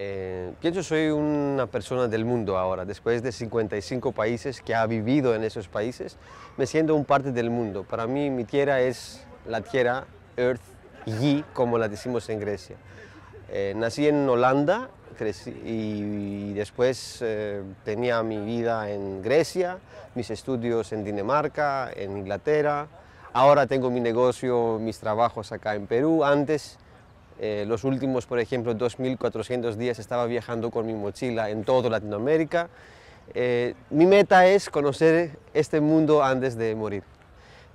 Eh, pienso soy una persona del mundo ahora, después de 55 países que ha vivido en esos países, me siento un parte del mundo. Para mí mi tierra es la tierra Earth Yi, como la decimos en Grecia. Eh, nací en Holanda crecí, y, después eh, tenía mi vida en Grecia, mis estudios en Dinamarca, en Inglaterra. Ahora tengo mi negocio, mis trabajos acá en Perú. Antes eh, los últimos, por ejemplo, 2.400 días estaba viajando con mi mochila en toda Latinoamérica. Eh, mi meta es conocer este mundo antes de morir.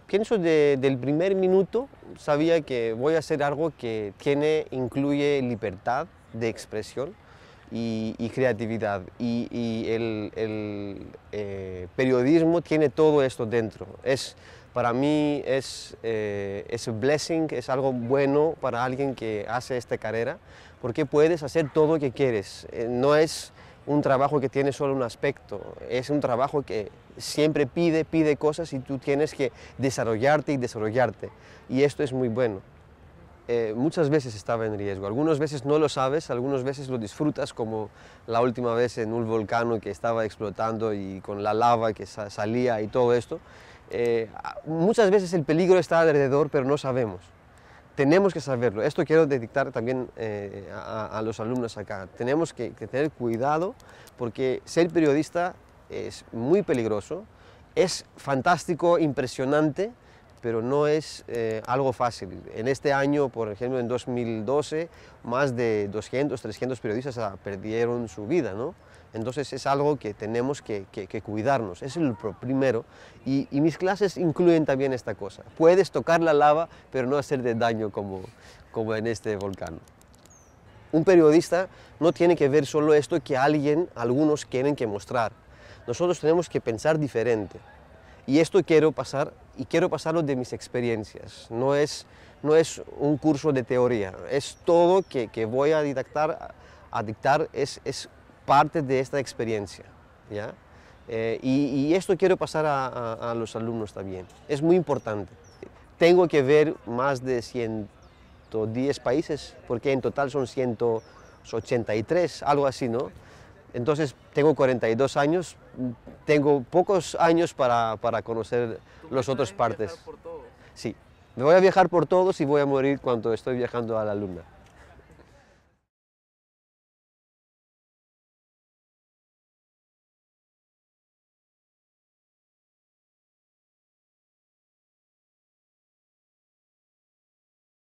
Pienso de, del primer minuto sabía que voy a hacer algo que tiene, incluye libertad de expresión y, creatividad. Y, el, eh, periodismo tiene todo esto dentro. Es para mí es, eh, es un blessing, es algo bueno para alguien que hace esta carrera, porque puedes hacer todo lo que quieres. Eh, no es un trabajo que tiene solo un aspecto, es un trabajo que siempre pide, pide cosas y tú tienes que desarrollarte y desarrollarte. Y esto es muy bueno. Eh, muchas veces estaba en riesgo, algunas veces no lo sabes, algunas veces lo disfrutas, como la última vez en un volcán que estaba explotando y con la lava que salía y todo esto. Eh, muchas veces el peligro está alrededor, pero no sabemos. Tenemos que saberlo. Esto quiero dictar también eh, a, los alumnos acá. Tenemos que, tener cuidado porque ser periodista es muy peligroso, es fantástico, impresionante, pero no es eh, algo fácil. En este año, por ejemplo, en 2012, más de 200, 300 periodistas ah, perdieron su vida, ¿no? Entonces es algo que tenemos que, cuidarnos, es el primero. Y, mis clases incluyen también esta cosa. Puedes tocar la lava, pero no hacerte daño como, como en este volcán. Un periodista no tiene que ver solo esto que alguien, algunos quieren que mostrar. Nosotros tenemos que pensar diferente. Y esto quiero pasar, y quiero pasarlo de mis experiencias. No es, no es un curso de teoría, es todo que, que voy a a dictar, es, es parte de esta experiencia. Eh, y, esto quiero pasar a, los alumnos también. Es muy importante. Tengo que ver más de 110 países, porque en total son 183, algo así, ¿no? Entonces tengo 42 años, tengo pocos años para, conocer las otras partes. Por todos? Sí, me voy a viajar por todos y voy a morir cuando estoy viajando a la luna.